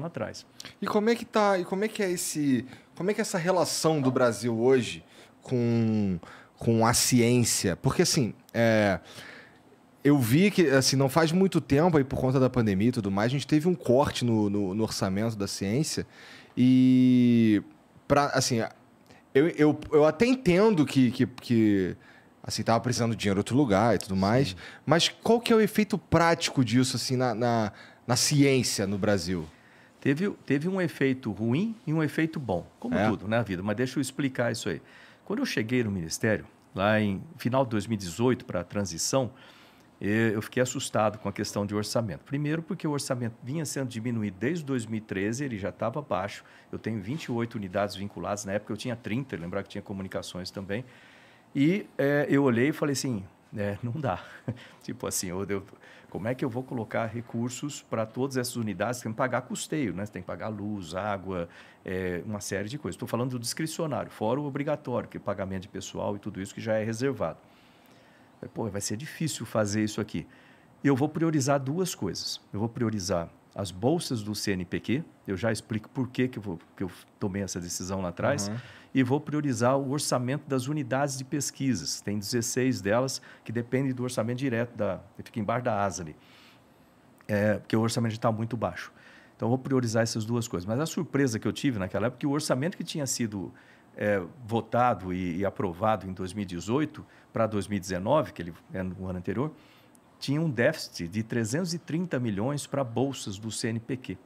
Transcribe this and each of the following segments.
lá atrás. E como é que tá, e como é que é esse, como é que é essa relação do Brasil hoje com com a ciência? Porque assim, é, eu vi que assim não faz muito tempo aí por conta da pandemia e tudo mais, a gente teve um corte no, no, no orçamento da ciência e para assim, eu, eu, eu até entendo que, que, que assim, estava precisando de dinheiro em outro lugar e tudo mais. Sim. Mas qual que é o efeito prático disso, assim, na, na, na ciência no Brasil? Teve, teve um efeito ruim e um efeito bom, como é. tudo na vida, mas deixa eu explicar isso aí. Quando eu cheguei no ministério, lá em final de 2018 para a transição, eu fiquei assustado com a questão de orçamento. Primeiro, porque o orçamento vinha sendo diminuído desde 2013, ele já estava baixo. Eu tenho 28 unidades vinculadas, na época eu tinha 30, lembrar que tinha comunicações também. E é, eu olhei e falei assim: né não dá. tipo assim, eu, eu, como é que eu vou colocar recursos para todas essas unidades? Tem que pagar custeio, né? Você tem que pagar luz, água, é, uma série de coisas. Estou falando do discricionário, fora o obrigatório, que é pagamento de pessoal e tudo isso que já é reservado. Pô, vai ser difícil fazer isso aqui. Eu vou priorizar duas coisas. Eu vou priorizar as bolsas do CNPq, eu já explico por que, que, eu, vou, que eu tomei essa decisão lá atrás, uhum. e vou priorizar o orçamento das unidades de pesquisas. Tem 16 delas que dependem do orçamento direto, da, fica embaixo da asa ali, é, porque o orçamento está muito baixo. Então, vou priorizar essas duas coisas. Mas a surpresa que eu tive naquela época, é que o orçamento que tinha sido é, votado e, e aprovado em 2018 para 2019, que ele é no ano anterior, tinha um déficit de 330 milhões para bolsas do CNPq.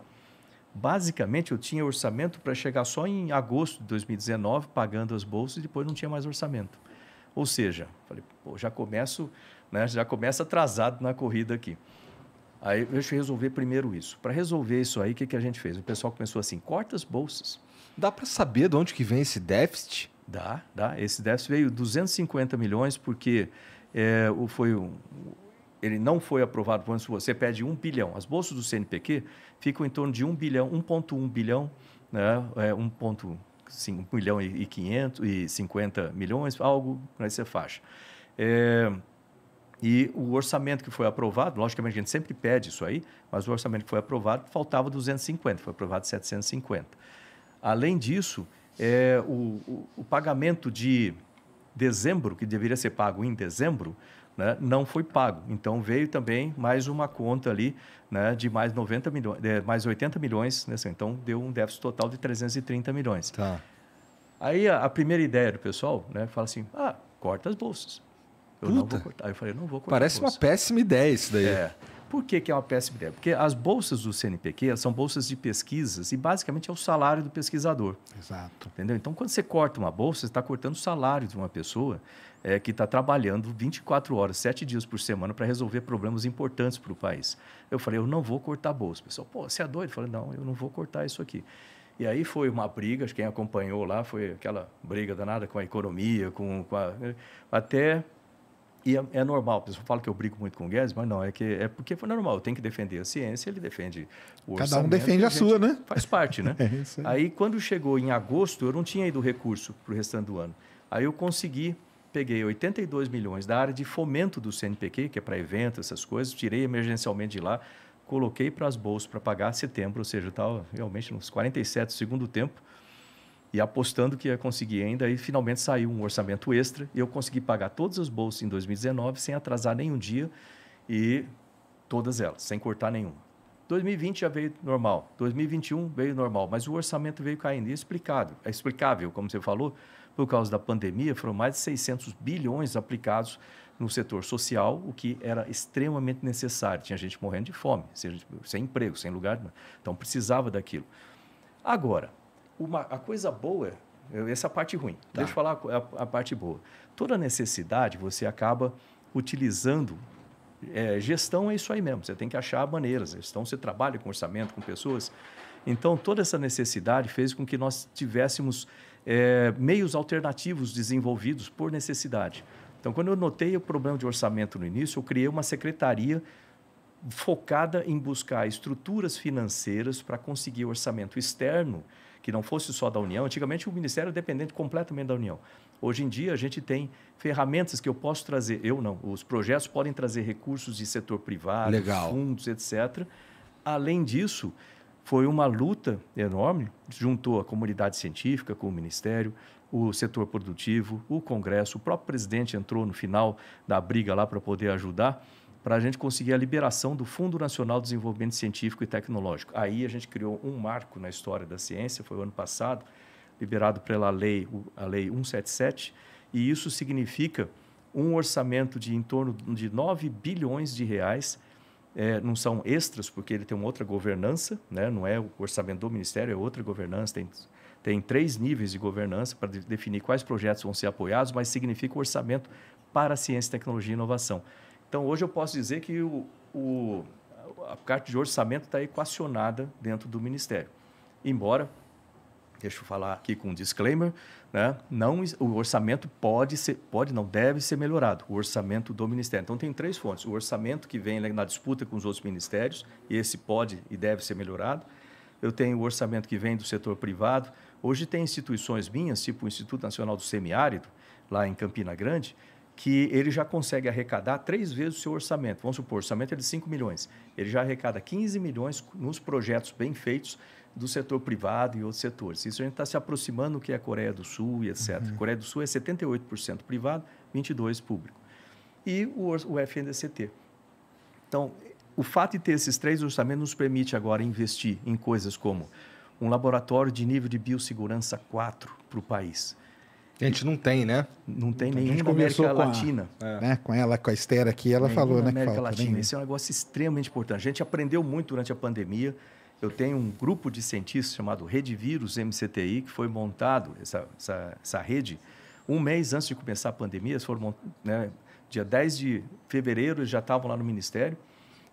Basicamente, eu tinha orçamento para chegar só em agosto de 2019, pagando as bolsas, e depois não tinha mais orçamento. Ou seja, falei, pô, já começo, né, já começo atrasado na corrida aqui. Aí, deixa eu resolver primeiro isso. Para resolver isso aí, o que, que a gente fez? O pessoal começou assim, corta as bolsas. Dá para saber de onde que vem esse déficit? Dá, dá. Esse déficit veio 250 milhões, porque é, foi um, ele não foi aprovado por você pede 1 bilhão. As bolsas do CNPq ficam em torno de 1 bilhão, 1,1 bilhão, né? é, 1, 5, 1 bilhão e 50 milhões, algo nessa faixa. É, e o orçamento que foi aprovado, logicamente a gente sempre pede isso aí, mas o orçamento que foi aprovado faltava 250, foi aprovado 750. Além disso, é, o, o, o pagamento de dezembro, que deveria ser pago em dezembro, né, não foi pago. Então veio também mais uma conta ali né, de mais 90 milhões, mais 80 milhões, né, assim, então deu um déficit total de 330 milhões. Tá. Aí a, a, primeira ideia do pessoal, né, fala assim: "Ah, corta as bolsas". Eu Puta. não vou cortar. Aí eu falei: "Não vou cortar". Parece uma péssima ideia isso daí. É. Por que, que é uma péssima ideia? Porque as bolsas do CNPq são bolsas de pesquisas e basicamente é o salário do pesquisador. Exato. Entendeu? Então, quando você corta uma bolsa, você está cortando o salário de uma pessoa é, que está trabalhando 24 horas, 7 dias por semana para resolver problemas importantes para o país. Eu falei, eu não vou cortar a bolsa. O pessoal, pô, você é doido? Eu falei, não, eu não vou cortar isso aqui. E aí foi uma briga, quem acompanhou lá foi aquela briga danada com a economia, com, com a, né, até e é, é, normal, pessoal fala que eu brigo muito com o Guedes, mas não, é que é porque foi normal, eu tenho que defender a ciência, ele defende o Cada um defende a, a sua, né? Faz parte, né? é aí. aí quando chegou em agosto, eu não tinha ido recurso para o restante do ano. Aí eu consegui, peguei 82 milhões da área de fomento do CNPq, que é para eventos, essas coisas, tirei emergencialmente de lá, coloquei para as bolsas para pagar setembro, ou seja, tal realmente nos 47 do segundo tempo e apostando que ia conseguir ainda, e finalmente saiu um orçamento extra e eu consegui pagar todas as bolsas em 2019 sem atrasar nenhum dia e todas elas, sem cortar nenhuma. 2020 já veio normal, 2021 veio normal, mas o orçamento veio caindo e é explicado, é explicável, como você falou, por causa da pandemia, foram mais de 600 bilhões aplicados no setor social, o que era extremamente necessário. Tinha gente morrendo de fome, sem emprego, sem lugar, então precisava daquilo. Agora, uma, a coisa boa, essa é a parte ruim, tá. deixa eu falar a, a, parte boa. Toda necessidade você acaba utilizando. É, gestão é isso aí mesmo, você tem que achar maneiras. Gestão, você trabalha com orçamento, com pessoas. Então, toda essa necessidade fez com que nós tivéssemos é, meios alternativos desenvolvidos por necessidade. Então, quando eu notei o problema de orçamento no início, eu criei uma secretaria focada em buscar estruturas financeiras para conseguir orçamento externo que não fosse só da União. Antigamente o Ministério é dependente completamente da União. Hoje em dia a gente tem ferramentas que eu posso trazer, eu não, os projetos podem trazer recursos de setor privado, Legal. fundos, etc. Além disso, foi uma luta enorme, juntou a comunidade científica com o Ministério, o setor produtivo, o Congresso, o próprio presidente entrou no final da briga lá para poder ajudar para a gente conseguir a liberação do Fundo Nacional de Desenvolvimento Científico e Tecnológico. Aí a gente criou um marco na história da ciência, foi o ano passado, liberado pela lei, a lei 177, e isso significa um orçamento de em torno de 9 bilhões de reais, é, não são extras, porque ele tem uma outra governança, né? não é o orçamento do Ministério, é outra governança, tem, tem três níveis de governança para de, definir quais projetos vão ser apoiados, mas significa o orçamento para ciência, tecnologia e inovação. Então, hoje eu posso dizer que o, o a parte de orçamento está equacionada dentro do Ministério. Embora, deixa eu falar aqui com um disclaimer, né? não, o orçamento pode ser, pode não, deve ser melhorado, o orçamento do Ministério. Então, tem três fontes. O orçamento que vem na disputa com os outros ministérios, esse pode e deve ser melhorado. Eu tenho o orçamento que vem do setor privado. Hoje tem instituições minhas, tipo o Instituto Nacional do Semiárido, lá em Campina Grande, que ele já consegue arrecadar três vezes o seu orçamento. Vamos supor, o orçamento é de 5 milhões. Ele já arrecada 15 milhões nos projetos bem feitos do setor privado e outros setores. Isso a gente está se aproximando do que é a Coreia do Sul e etc. Uhum. Coreia do Sul é 78% privado, 22% público. E o, o FNDCT. Então, o fato de ter esses três orçamentos nos permite agora investir em coisas como um laboratório de nível de biossegurança 4 para o país. A gente não tem, né? Não tem nem a gente começou América com Latina. A, é. né? Com ela, com a Esther aqui, ela falou, né? América falta, Latina. Né? Esse é um negócio extremamente importante. A gente aprendeu muito durante a pandemia. Eu tenho um grupo de cientistas chamado Rede Vírus MCTI, que foi montado, essa, essa, essa rede, um mês antes de começar a pandemia. Eles foram, né, dia 10 de fevereiro, eles já estavam lá no Ministério,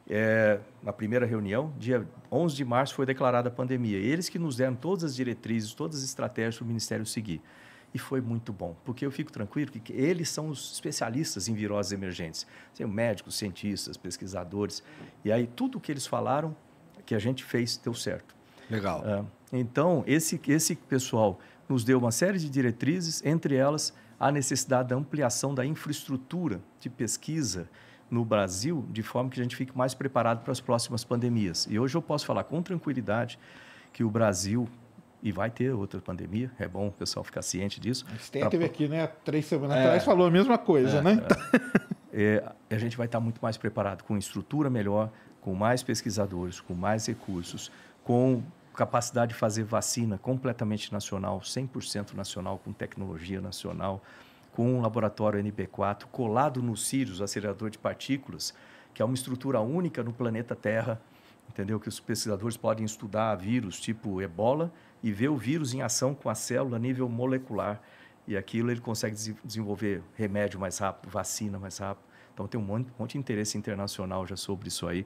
é, na primeira reunião. Dia 11 de março foi declarada a pandemia. Eles que nos deram todas as diretrizes, todas as estratégias para o Ministério seguir e foi muito bom, porque eu fico tranquilo que eles são os especialistas em viroses emergentes, são médicos, cientistas, pesquisadores, e aí tudo o que eles falaram que a gente fez deu certo. Legal. Uh, então esse esse pessoal nos deu uma série de diretrizes, entre elas a necessidade da ampliação da infraestrutura de pesquisa no Brasil, de forma que a gente fique mais preparado para as próximas pandemias. E hoje eu posso falar com tranquilidade que o Brasil e vai ter outra pandemia, é bom o pessoal ficar ciente disso. A pra... Tá teve aqui, né, três semanas é. atrás, falou a mesma coisa, é, né? É. é. a gente vai estar muito mais preparado, com estrutura melhor, com mais pesquisadores, com mais recursos, com capacidade de fazer vacina completamente nacional, 100% nacional, com tecnologia nacional, com um laboratório NB4 colado no Sirius, acelerador de partículas, que é uma estrutura única no planeta Terra entendeu? Que os pesquisadores podem estudar vírus tipo ebola e ver o vírus em ação com a célula a nível molecular. E aquilo ele consegue desenvolver remédio mais rápido, vacina mais rápido. Então tem um monte, um monte de interesse internacional já sobre isso aí,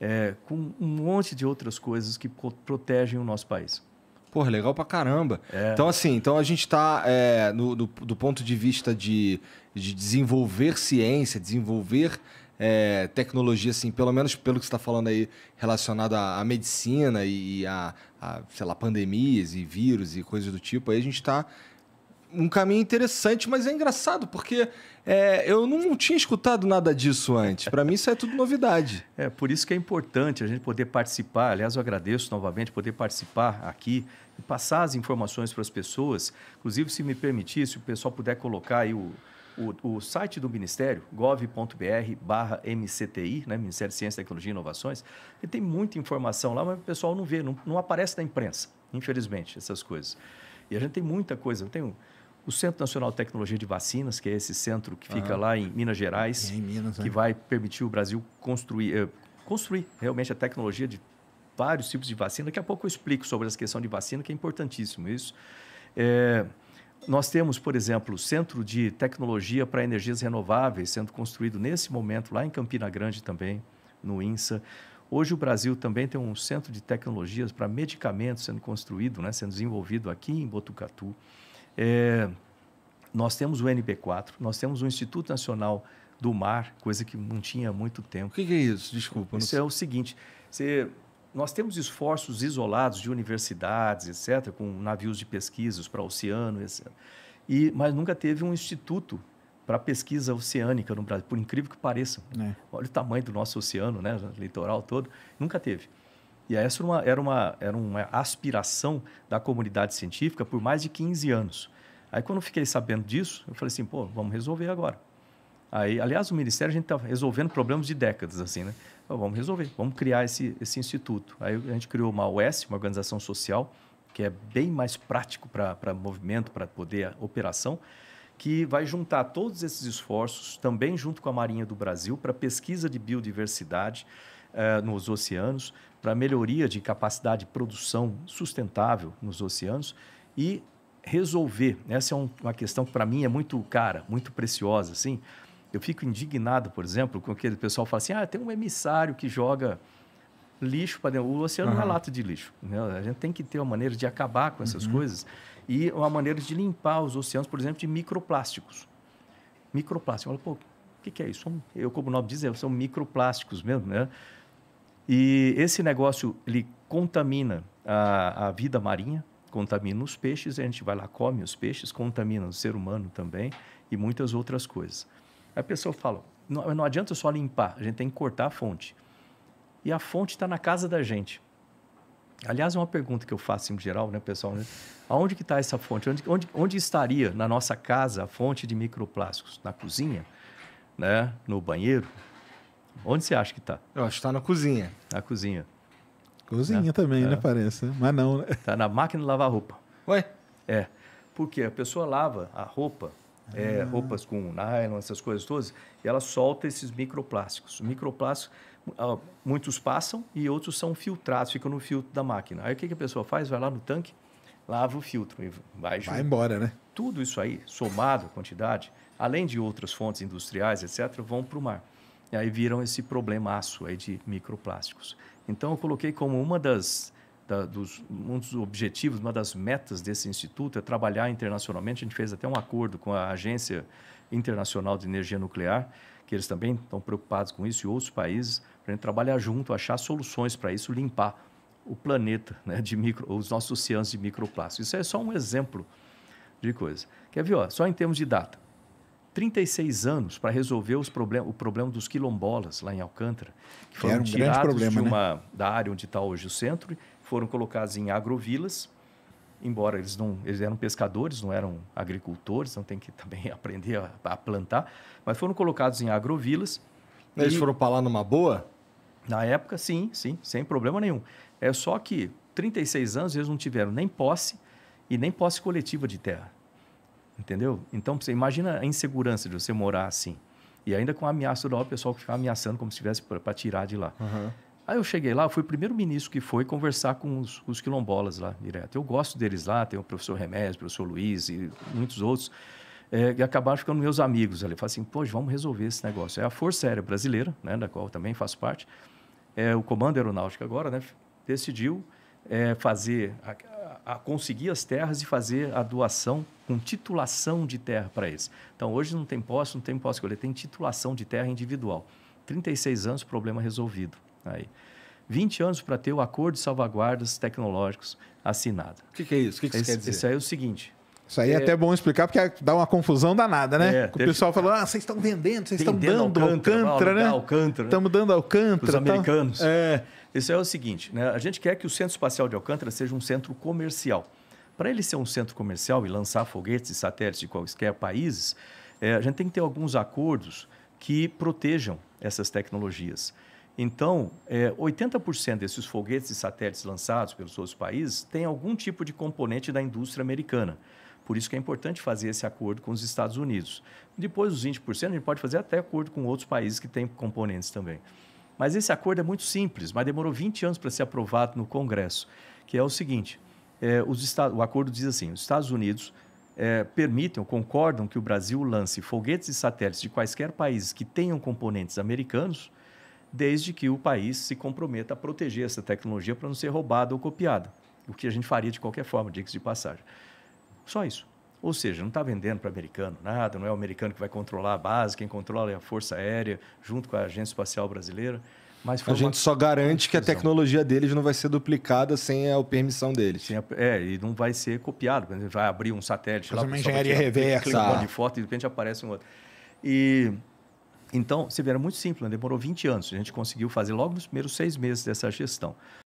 é, com um monte de outras coisas que protegem o nosso país. Porra, legal pra caramba. É. Então, assim, então a gente está é, no, do, do, ponto de vista de, de desenvolver ciência, desenvolver é, tecnologia, assim, pelo menos pelo que você está falando aí, relacionado à, à medicina e a, a, sei lá, pandemias e vírus e coisas do tipo, aí a gente está um caminho interessante, mas é engraçado porque é, eu não tinha escutado nada disso antes. Para mim, isso é tudo novidade. É por isso que é importante a gente poder participar. Aliás, eu agradeço novamente poder participar aqui e passar as informações para as pessoas. Inclusive, se me permitir, se o pessoal puder colocar aí o, o, o site do Ministério, gov.br MCTI, né, Ministério de Ciência, Tecnologia e Inovações, ele tem muita informação lá, mas o pessoal não vê, não, não aparece na imprensa, infelizmente, essas coisas. E a gente tem muita coisa, tem o Centro Nacional de Tecnologia de Vacinas, que é esse centro que fica ah, lá em Minas Gerais, é em Minas, que é. vai permitir o Brasil construir, eh, construir realmente a tecnologia de vários tipos de vacina. Daqui a pouco eu explico sobre essa questão de vacina, que é importantíssimo isso. É, nós temos, por exemplo, o Centro de Tecnologia para Energias Renováveis sendo construído nesse momento lá em Campina Grande também, no INSA. Hoje o Brasil também tem um centro de tecnologias para medicamentos sendo construído, né, sendo desenvolvido aqui em Botucatu. É, nós temos o NB4, nós temos o Instituto Nacional do Mar, coisa que não tinha há muito tempo. O que, que é isso? Desculpa. Isso não... é o seguinte: você nós temos esforços isolados de universidades, etc., com navios de pesquisas para oceano, etc. E, mas nunca teve um instituto para pesquisa oceânica no Brasil, por incrível que pareça. É. Olha o tamanho do nosso oceano, né, litoral todo, nunca teve. E essa era uma, era, uma, era uma aspiração da comunidade científica por mais de 15 anos. Aí, quando eu fiquei sabendo disso, eu falei assim, pô, vamos resolver agora. Aí, aliás, o Ministério, a gente está resolvendo problemas de décadas, assim, né? Então, vamos resolver, vamos criar esse, esse instituto. Aí a gente criou uma OS, uma organização social, que é bem mais prático para movimento, para poder operação, que vai juntar todos esses esforços, também junto com a Marinha do Brasil, para pesquisa de biodiversidade eh, nos oceanos, para melhoria de capacidade de produção sustentável nos oceanos e resolver. Essa é um, uma questão que, para mim, é muito cara, muito preciosa, assim, eu fico indignado, por exemplo, com aquele pessoal que fala assim: ah, tem um emissário que joga lixo para dentro. O oceano uhum. não é lata de lixo. Né? A gente tem que ter uma maneira de acabar com essas uhum. coisas e uma maneira de limpar os oceanos, por exemplo, de microplásticos. Microplásticos. Olha, pô, o que, que, é isso? Eu, como o nome diz, né, são microplásticos mesmo, né? E esse negócio, ele contamina a, a vida marinha, contamina os peixes, a gente vai lá, come os peixes, contamina o ser humano também e muitas outras coisas a pessoa fala, não, não adianta só limpar, a gente tem que cortar a fonte. E a fonte está na casa da gente. Aliás, é uma pergunta que eu faço em geral, né, pessoal? Né? Aonde que está essa fonte? Onde, onde, onde, estaria na nossa casa a fonte de microplásticos? Na cozinha? Né? No banheiro? Onde você acha que está? Eu acho que está na cozinha. Na cozinha. Cozinha né? também, né, é. né? Parece. Mas não, né? Está na máquina de lavar roupa. Ué? É. Porque a pessoa lava a roupa é, ah. roupas com nylon, essas coisas todas, e ela solta esses microplásticos. Microplásticos, ah, muitos passam e outros são filtrados, ficam no filtro da máquina. Aí o que, a pessoa faz? Vai lá no tanque, lava o filtro e vai... Vai embora, né? Tudo isso aí, somado a quantidade, além de outras fontes industriais, etc., vão para o mar. E aí viram esse problemaço aí de microplásticos. Então, eu coloquei como uma das da, dos, um dos objetivos, uma das metas desse instituto é trabalhar internacionalmente. A gente fez até um acordo com a Agência Internacional de Energia Nuclear, que eles também estão preocupados com isso, e outros países, para a gente trabalhar junto, achar soluções para isso, limpar o planeta né, de micro, os nossos oceanos de microplástico. Isso é só um exemplo de coisa. Quer ver? Ó, só em termos de data. 36 anos para resolver os problem o problema dos quilombolas lá em Alcântara, que foram um tirados problema, né? uma, né? da área onde está hoje o centro foram colocados em agrovilas, embora eles não eles eram pescadores, não eram agricultores, então tem que também aprender a, a plantar, mas foram colocados em agrovilas. Eles e, foram para lá numa boa? Na época, sim, sim, sem problema nenhum. É só que 36 anos eles não tiveram nem posse e nem posse coletiva de terra. Entendeu? Então, você imagina a insegurança de você morar assim. E ainda com a ameaça do pessoal que ficava ameaçando como se estivesse para tirar de lá. Uhum. Aí eu cheguei lá, fui o primeiro ministro que foi conversar com os, os quilombolas lá, direto. Eu gosto deles lá, tem o professor Remés, o professor Luiz e muitos outros, é, que acabaram ficando meus amigos ali. Falei assim, poxa, vamos resolver esse negócio. É a Força Aérea Brasileira, né, da qual eu também faço parte, é, o Comando Aeronáutico agora, né, decidiu é, fazer, a, a, conseguir as terras e fazer a doação com titulação de terra para eles. Então, hoje não tem posse, não tem posse ele tem titulação de terra individual. 36 anos, problema resolvido. Aí. 20 anos para ter o acordo de salvaguardas tecnológicos assinado. O que, que, é isso? O que, que quer dizer? Isso aí é o seguinte. Isso aí é, é até bom explicar, porque dá uma confusão danada, né? É, o pessoal falou: ah, vocês estão vendendo, vocês estão dando Alcântara, Alcântara né? Alcântara. Estamos dando Alcântara. Os tá? americanos. É. Isso é o seguinte: né? a gente quer que o Centro Espacial de Alcântara seja um centro comercial. Para ele ser um centro comercial e lançar foguetes e satélites de quaisquer países, é, a gente tem que ter alguns acordos que protejam essas tecnologias. Então, é, 80% desses foguetes e satélites lançados pelos outros países têm algum tipo de componente da indústria americana. Por isso que é importante fazer esse acordo com os Estados Unidos. Depois dos 20%, a gente pode fazer até acordo com outros países que têm componentes também. Mas esse acordo é muito simples, mas demorou 20 anos para ser aprovado no Congresso, que é o seguinte, é, os o acordo diz assim, os Estados Unidos é, permitem ou concordam que o Brasil lance foguetes e satélites de quaisquer países que tenham componentes americanos, desde que o país se comprometa a proteger essa tecnologia para não ser roubada ou copiada, o que a gente faria de qualquer forma, diga de passagem. Só isso. Ou seja, não está vendendo para americano nada, não é o americano que vai controlar a base, quem controla é a Força Aérea, junto com a Agência Espacial Brasileira. Mas a gente só garante que a tecnologia deles não vai ser duplicada sem a permissão deles. É, e não vai ser copiado. Vai abrir um satélite faz lá. Uma engenharia reversa. Um de foto e de repente aparece um outro. E então, você vê, era muito simples, né? demorou 20 anos. A gente conseguiu fazer logo nos primeiros seis meses dessa gestão.